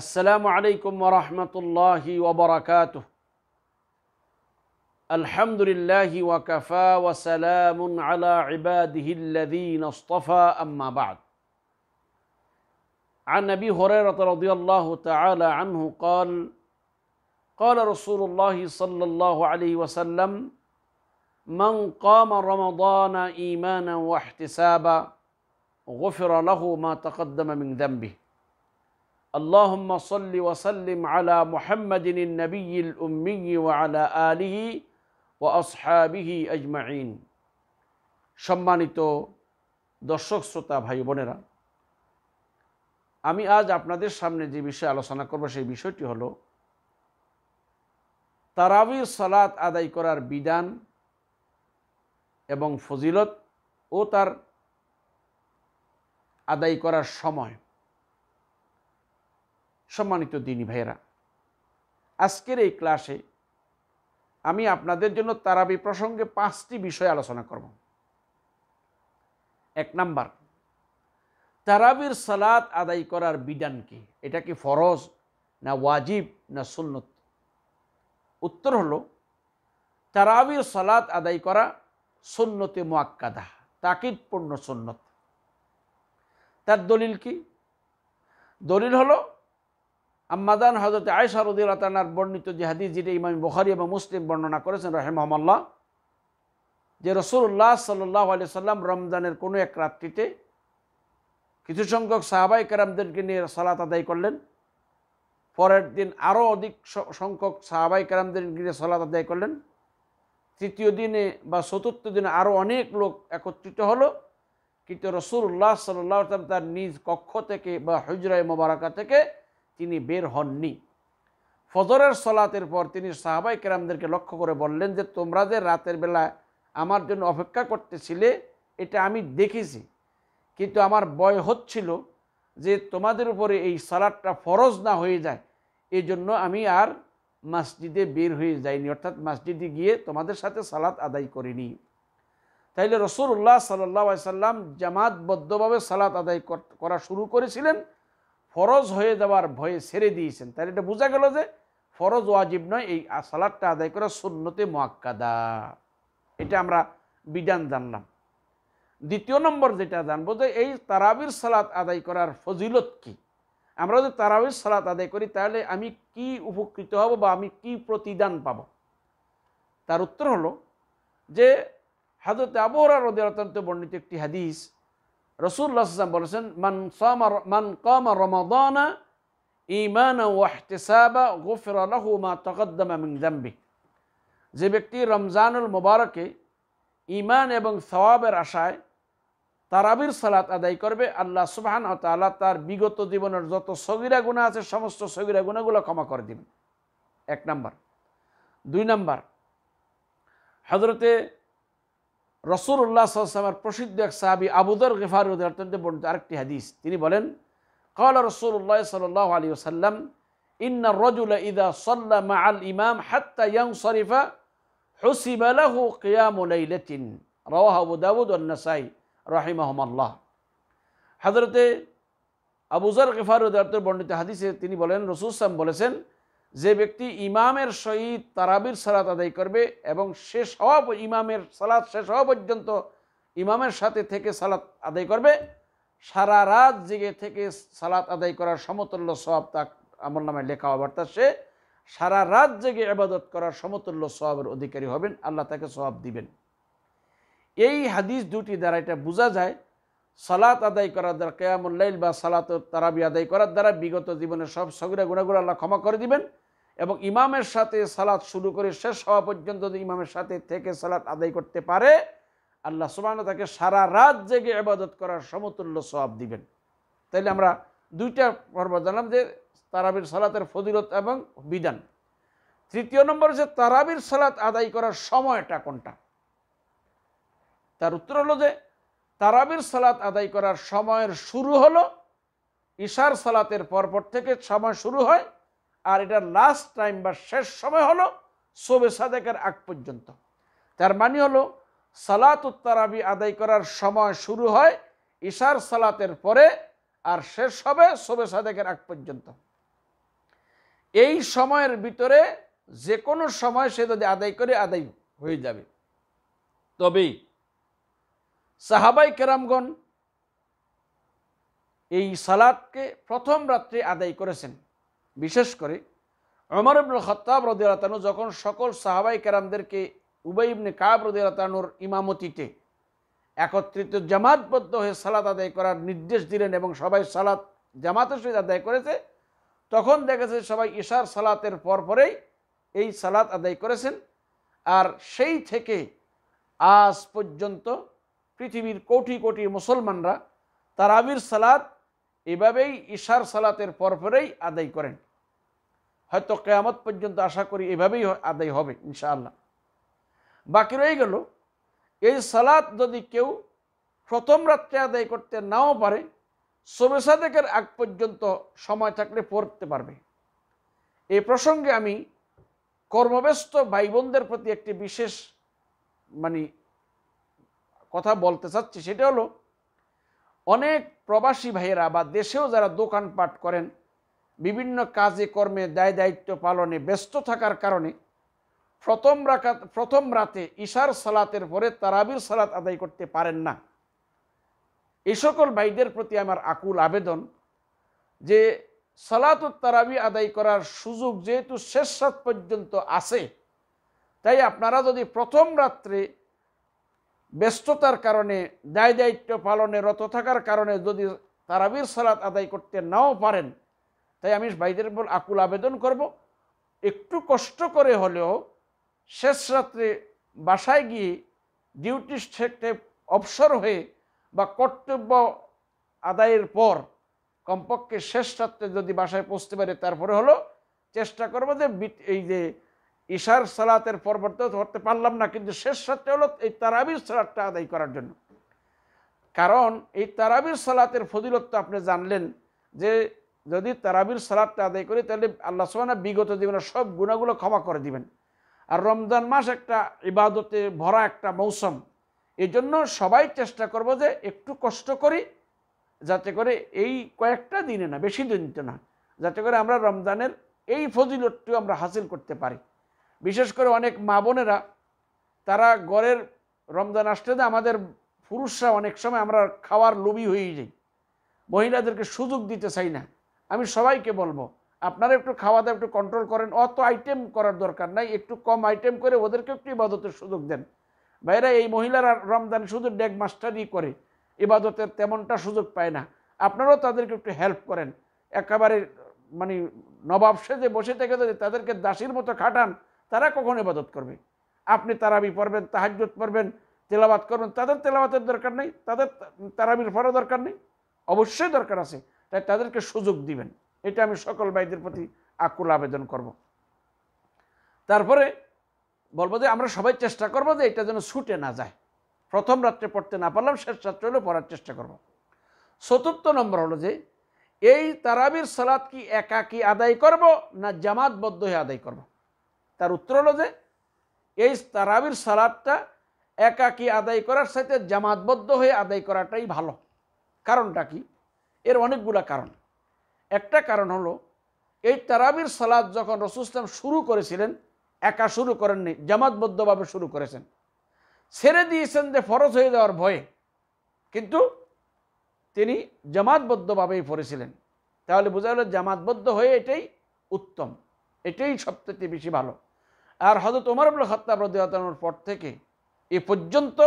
السلام عليكم ورحمة الله وبركاته الحمد لله وكفى وسلام على عباده الذين اصطفى أما بعد عن أبي هريرة رضي الله تعالى عنه قال قال رسول الله صلى الله عليه وسلم من قام رمضان إيمانا واحتسابا غفر له ما تقدم من ذنبه اللهم صل وسلم على محمد النبي الأمي وعلى آله وأصحابه أجمعين সম্মানিত দর্শক শ্রোতা ভাই বোনেরা আমি আজ আপনাদের সামনে যে বিষয়ে আলোচনা করব সেই বিষয়টি হল তারাবি সালাত আদায় করার বিধান এবং ফজিলত ও তার আদায় করার সময় সম্মানিত দিনী ভাইয়েরা আজকের এই ক্লাসে আমি আপনাদের জন্য তারাবি প্রসঙ্গে পাঁচটি বিষয় আলোচনা করব এক নাম্বার তারাবির সালাত আদায় করার বিধান কি এটা কি ফরজ না ওয়াজিব না সুন্নত উত্তর হলো তারাবির সালাত আদায় করা সুন্নতে মোয়াক্কাদা তাকিদপূর্ণ সুন্নত তার দলিল কি দলিল হলো আম্মাদান হজরত আয়সা রদিল্লা তানার বর্ণিত যে হাদিস যেটা ইমাম বখারি এবং মুসলিম বর্ণনা করেছেন রাহেমহমাল্লাহ যে রসুল্লাহ সাল্লাহ আলি সাল্লাম রমজানের কোনো এক রাত্রিতে কিছু সংখ্যক সাহাবাই কারামদেরকে নিয়ে সালাত আদায় করলেন পরের দিন আরও অধিক সংখ্যক সাহাবাই কারামদের নিয়ে সালাত আদায় করলেন তৃতীয় দিনে বা চতুর্থ দিনে আরও অনেক লোক একত্রিত হলো কিন্তু রসুল্লাহ সাল্লাহ তার নিজ কক্ষ থেকে বা হজরায় মোবারকা থেকে তিনি বের হননি ফজরের সলাতের পর তিনি সাহাবাই কেরামদেরকে লক্ষ্য করে বললেন যে তোমরা যে রাতের বেলা আমার জন্য অপেক্ষা করতেছিলে এটা আমি দেখেছি কিন্তু আমার বয় হচ্ছিল যে তোমাদের উপরে এই সালাদটা ফরজ না হয়ে যায় এই জন্য আমি আর মসজিদে বের হয়ে যাইনি অর্থাৎ মসজিদে গিয়ে তোমাদের সাথে সালাত আদায় করিনি তাইলে রসুল্লাহ সাল্লাহ সাল্লাম জামাতবদ্ধভাবে সালাত আদায় করা শুরু করেছিলেন ফরজ হয়ে যাওয়ার ভয়ে ছেড়ে দিয়েছেন তাহলে এটা বোঝা গেল যে ফরজ ওয়াজিব নয় এই সালাদটা আদায় করা সুন্নতে মোয়াক্কাদা এটা আমরা বিধান জানলাম দ্বিতীয় নম্বর যেটা জানবো যে এই তারাবির সালাত আদায় করার ফজিলত কি আমরা যদি তারাবির সালাত আদায় করি তাহলে আমি কি উপকৃত হব বা আমি কি প্রতিদান পাব তার উত্তর হলো যে হাজরত আবহরা রদিয়ালতন্ত্রে বর্ণিত একটি হাদিস রসুল্লাহাম বলেছেন মান সামা মান কামা রমাদানা ইমান ওয়াহতিসাবা গুফির আলাহু মা তকদ্দমা মিং জাম্বি যে ব্যক্তি রমজানুল মোবারকে ইমান এবং সওয়াবের আশায় তারাবির সালাত আদায় করবে আল্লাহ সুবাহান তালা তার বিগত জীবনের যত সগিরা গুণা আছে সমস্ত সগিরা গুণাগুলো ক্ষমা করে দিবেন এক নাম্বার দুই নাম্বার হজরতে রসুল্লাহ সাল্লামের প্রসিদ্ধ এক সাহাবি আবুদর গেফার অত্যন্ত বর্ণিত আরেকটি হাদিস তিনি বলেন কলা রসুল্লাহ সাল্লাহ আলী সাল্লাম ইন্না রজুল ইদা সল্লা মা আল ইমাম হাত্তা ইয়াং শরীফা হুসিবালাহু কিয়ামুলাইলাতিন রাওয়াহ আবু দাউদ অন্নাসাই রাহিমাহমাল্লাহ হজরতে আবুজার গেফার অত্যন্ত বর্ণিত হাদিসে তিনি বলেন রসুল সাম বলেছেন যে ব্যক্তি ইমামের সহিত তারাবির সালাত আদায় করবে এবং শেষ হওয়া ইমামের সালাত শেষ হওয়া পর্যন্ত ইমামের সাথে থেকে সালাত আদায় করবে সারা রাত জেগে থেকে সালাত আদায় করার সমতুল্য সব তা আমার নামে লেখা হবার অর্থাৎ সে সারা রাত জেগে আবাদত করার সমতুল্য সবের অধিকারী হবেন আল্লাহ তাকে সবাব দিবেন এই হাদিস দুটি দ্বারা এটা বোঝা যায় সালাত আদায় করার দ্বারা কেয়ামুল্লাইল বা সালাত তারাবি আদায় করার দ্বারা বিগত জীবনের সব সগিরা গুণাগুলো আল্লাহ ক্ষমা করে দিবেন এবং ইমামের সাথে সালাদ শুরু করে শেষ হওয়া পর্যন্ত যদি ইমামের সাথে থেকে সালাদ আদায় করতে পারে আল্লাহ সুবাহ তাকে সারা রাত জেগে আবাদত করার সমতুল্য সবাব দিবেন তাইলে আমরা দুইটা পর্ব জানলাম যে তারাবির সালাতের ফজিলত এবং বিধান তৃতীয় নম্বর যে তারাবির সালাত আদায় করার সময়টা কোনটা তার উত্তর হলো যে তারাবির সালাত আদায় করার সময়ের শুরু হলো ইশার সালাতের পরপর থেকে সময় শুরু হয় আর এটার লাস্ট টাইম বা শেষ সময় হলো সোবে সাদেকের আগ পর্যন্ত তার মানে হলো সালাত উত্তারাবি আদায় করার সময় শুরু হয় ইশার সালাতের পরে আর শেষ হবে সোবে সাদেকের আগ পর্যন্ত এই সময়ের ভিতরে যে কোনো সময় সে যদি আদায় করে আদায় হয়ে যাবে তবে সাহাবাই কেরামগণ এই সালাদকে প্রথম রাত্রে আদায় করেছেন বিশেষ করে অমর ইবনুল খত্তাব রদিয়ালাতানু যখন সকল সাহাবাই কেরামদেরকে উবাই ইবনে কাব রদিয়ালাতানুর ইমামতিতে একত্রিত জামাতবদ্ধ হয়ে সালাত আদায় করার নির্দেশ দিলেন এবং সবাই সালাত জামাতের সহিত আদায় করেছে তখন দেখেছে সবাই ইশার সালাতের পরপরেই এই সালাত আদায় করেছেন আর সেই থেকে আজ পর্যন্ত পৃথিবীর কোটি কোটি মুসলমানরা তারাবির সালাত এভাবেই ইশার সালাতের পরপরেই আদায় করেন হয়তো কেয়ামত পর্যন্ত আশা করি এভাবেই আদায় হবে ইনশাআল্লাহ বাকি রয়ে গেল এই সালাত যদি কেউ প্রথম রাত্রে আদায় করতে নাও পারে সবে সাদেকের আগ পর্যন্ত সময় থাকলে পড়তে পারবে এই প্রসঙ্গে আমি কর্মব্যস্ত ভাই বোনদের প্রতি একটি বিশেষ মানে কথা বলতে চাচ্ছি সেটা হলো অনেক প্রবাসী ভাইয়েরা বা দেশেও যারা দোকানপাট করেন বিভিন্ন কাজে কর্মে দায় দায়িত্ব পালনে ব্যস্ত থাকার কারণে প্রথম রাখাত প্রথম রাতে ইশার সালাতের পরে তারাবির সালাত আদায় করতে পারেন না এ সকল ভাইদের প্রতি আমার আকুল আবেদন যে সালাতুত তারাবি আদায় করার সুযোগ যেহেতু শেষ রাত পর্যন্ত আছে তাই আপনারা যদি প্রথম রাত্রে ব্যস্ততার কারণে দায় দায়িত্ব পালনে রত থাকার কারণে যদি তারাবির সালাত আদায় করতে নাও পারেন তাই আমি ভাইদের উপর আকুল আবেদন করব একটু কষ্ট করে হলেও শেষ রাত্রে বাসায় গিয়ে ডিউটি থেকে অবসর হয়ে বা কর্তব্য আদায়ের পর কমপক্ষে শেষ রাত্রে যদি বাসায় পৌঁছতে পারে তারপরে হলো চেষ্টা করবো যে এই যে ইশার সালাতের পরবর্তী করতে পারলাম না কিন্তু শেষ রাত্রে হলো এই তারাবির সালাদটা আদায় করার জন্য কারণ এই তারাবির সালাতের ফজিলত তো আপনি জানলেন যে যদি তারাবির সালাদটা আদায় করি তাহলে আল্লাহ সোহানা বিগত জীবনের সব গুণাগুলো ক্ষমা করে দিবেন আর রমজান মাস একটা ইবাদতে ভরা একটা মৌসুম এই জন্য সবাই চেষ্টা করব যে একটু কষ্ট করি যাতে করে এই কয়েকটা দিনে না বেশি দিন না যাতে করে আমরা রমজানের এই ফজিলতটিও আমরা হাসিল করতে পারি বিশেষ করে অনেক মা বোনেরা তারা গড়ের রমজান আসতে আমাদের পুরুষরা অনেক সময় আমরা খাওয়ার লোভী হয়ে যাই মহিলাদেরকে সুযোগ দিতে চাই না আমি সবাইকে বলবো আপনারা একটু খাওয়া দাওয়া একটু কন্ট্রোল করেন অত আইটেম করার দরকার নাই একটু কম আইটেম করে ওদেরকে একটু ইবাদতের সুযোগ দেন ভাইরা এই মহিলারা রমজান শুধু ডেগ মাস্টারই করে ইবাদতের তেমনটা সুযোগ পায় না আপনারাও তাদেরকে একটু হেল্প করেন একেবারে মানে নবাব সেজে বসে থেকে যদি তাদেরকে দাসীর মতো খাটান তারা কখন ইবাদত করবে আপনি তারাবি পড়বেন তাহাজুত পড়বেন তেলাবাত করবেন তাদের তেলাবাতের দরকার নেই তাদের তারাবির পড়া দরকার নেই অবশ্যই দরকার আছে তাই তাদেরকে সুযোগ দিবেন এটা আমি সকল ভাইদের প্রতি আকুল আবেদন করব। তারপরে বলবো যে আমরা সবাই চেষ্টা করবো যে এটা যেন ছুটে না যায় প্রথম রাত্রে পড়তে না পারলাম শেষ রাত্রে হলে পড়ার চেষ্টা করব। চতুর্থ নম্বর হলো যে এই তারাবির সালাদ কি একা কি আদায় করব না জামাতবদ্ধ হয়ে আদায় করব। তার উত্তর হলো যে এই তারাবির সালাদটা একাকি আদায় করার সাথে জামাতবদ্ধ হয়ে আদায় করাটাই ভালো কারণটা কি এর অনেকগুলো কারণ একটা কারণ হলো এই তারাবির সালাদ যখন রসুলাম শুরু করেছিলেন একা শুরু করেননি জামাতবদ্ধভাবে শুরু করেছেন ছেড়ে দিয়েছেন যে ফরজ হয়ে যাওয়ার ভয়ে কিন্তু তিনি জামাতবদ্ধভাবেই পড়েছিলেন তাহলে বোঝা গেল জামাতবদ্ধ হয়ে এটাই উত্তম এটাই সবথেকে বেশি ভালো আর হজরত তোমার আবুল হত্যা রদিয়ানোর পর থেকে এ পর্যন্ত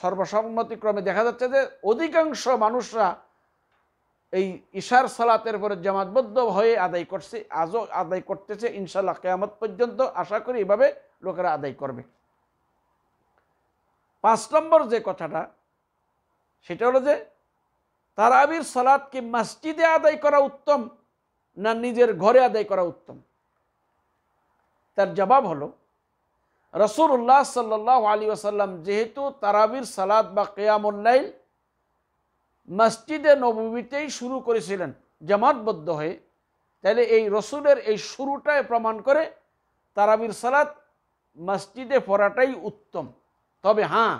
সর্বসম্মতিক্রমে দেখা যাচ্ছে যে অধিকাংশ মানুষরা এই ইশার সালাতের পরে জামাতবদ্ধ হয়ে আদায় করছে আজও আদায় করতেছে ইনশাল্লাহ কেয়ামত পর্যন্ত আশা করি এভাবে লোকেরা আদায় করবে পাঁচ নম্বর যে কথাটা সেটা হলো যে তারাবির সালাদ কি মসজিদে আদায় করা উত্তম না নিজের ঘরে আদায় করা উত্তম তার জবাব হলো রসুল্লাহ সাল্লি আসাল্লাম যেহেতু তারাবির সালাদ বা কেয়ামুল্লাইল মসজিদে নবমীতেই শুরু করেছিলেন জামাতবদ্ধ হয়ে তাহলে এই রসুলের এই শুরুটায় প্রমাণ করে তারাবির সালাত মসজিদে পড়াটাই উত্তম তবে হ্যাঁ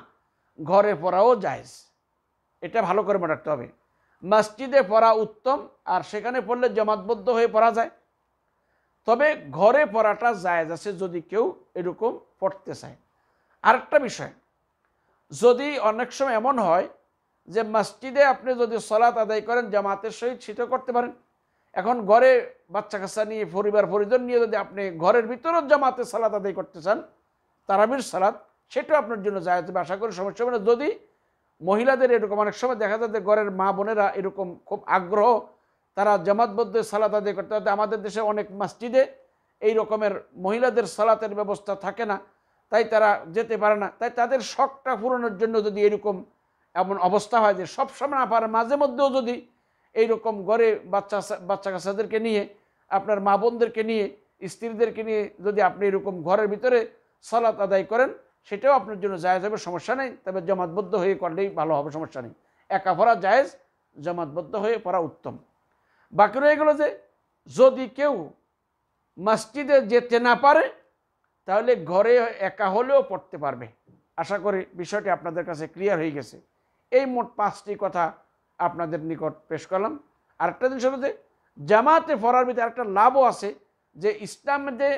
ঘরে পড়াও জায়েজ এটা ভালো করে মনে রাখতে হবে মসজিদে পড়া উত্তম আর সেখানে পড়লে জমাতবদ্ধ হয়ে পড়া যায় তবে ঘরে পড়াটা জায়জ আছে যদি কেউ এরকম পড়তে চায় আরেকটা বিষয় যদি অনেক সময় এমন হয় যে মসজিদে আপনি যদি সলাত আদায় করেন জামাতের সহিত সেটাও করতে পারেন এখন ঘরে বাচ্চা কাচ্চা নিয়ে পরিবার পরিজন নিয়ে যদি আপনি ঘরের ভিতরেও জামাতে সালাত আদায় করতে চান তারাবির সালাত সেটাও আপনার জন্য যায় তবে আশা করি সমস্যা হবে না যদি মহিলাদের এরকম অনেক সময় দেখা যায় যে ঘরের মা বোনেরা এরকম খুব আগ্রহ তারা জামাতবদ্ধ সালাত আদায় করতে হয় আমাদের দেশে অনেক মসজিদে এই রকমের মহিলাদের সালাতের ব্যবস্থা থাকে না তাই তারা যেতে পারে না তাই তাদের শখটা পূরণের জন্য যদি এরকম এমন অবস্থা হয় যে সবসময় না পারে মাঝে মধ্যেও যদি এইরকম ঘরে বাচ্চা বাচ্চা কাচ্চাদেরকে নিয়ে আপনার মা বোনদেরকে নিয়ে স্ত্রীদেরকে নিয়ে যদি আপনি এরকম ঘরের ভিতরে সালাত আদায় করেন সেটাও আপনার জন্য জায়জ হবে সমস্যা নেই তবে জমাতবদ্ধ হয়ে করলেই ভালো হবে সমস্যা নেই একা পড়া জায়েজ জমাতবদ্ধ হয়ে পড়া উত্তম বাকি রয়ে গেল যে যদি কেউ মসজিদে যেতে না পারে তাহলে ঘরে একা হলেও পড়তে পারবে আশা করি বিষয়টি আপনাদের কাছে ক্লিয়ার হয়ে গেছে এই মোট পাঁচটি কথা আপনাদের নিকট পেশ করলাম আরেকটা জিনিস হলো যে জামাতে ফরার ভিতরে একটা লাভও আছে যে ইসলামের যে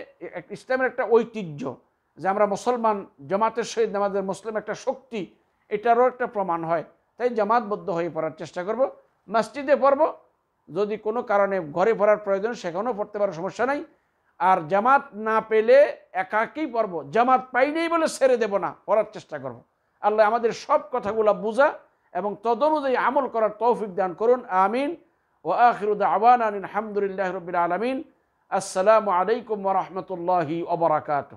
ইসলামের একটা ঐতিহ্য যে আমরা মুসলমান জামাতের সহিত আমাদের মুসলিম একটা শক্তি এটারও একটা প্রমাণ হয় তাই জামাতবদ্ধ হয়ে পড়ার চেষ্টা করব মসজিদে পড়ব যদি কোনো কারণে ঘরে পড়ার প্রয়োজন সেখানেও পড়তে পারার সমস্যা নাই আর জামাত না পেলে একাকেই পড়ব জামাত পাইনি বলে ছেড়ে দেব না পড়ার চেষ্টা করব। আল্লাহ আমাদের সব কথাগুলো বুঝা এবং তদনুযায়ী আমল করার তৌফিক দান করুন আমিন ও আখিরুদ আওয়ান আলহামদুলিল্লাহ রবিল আলমিন আসসালামু আলাইকুম রহমতুল্লাহি ওবরাকাতু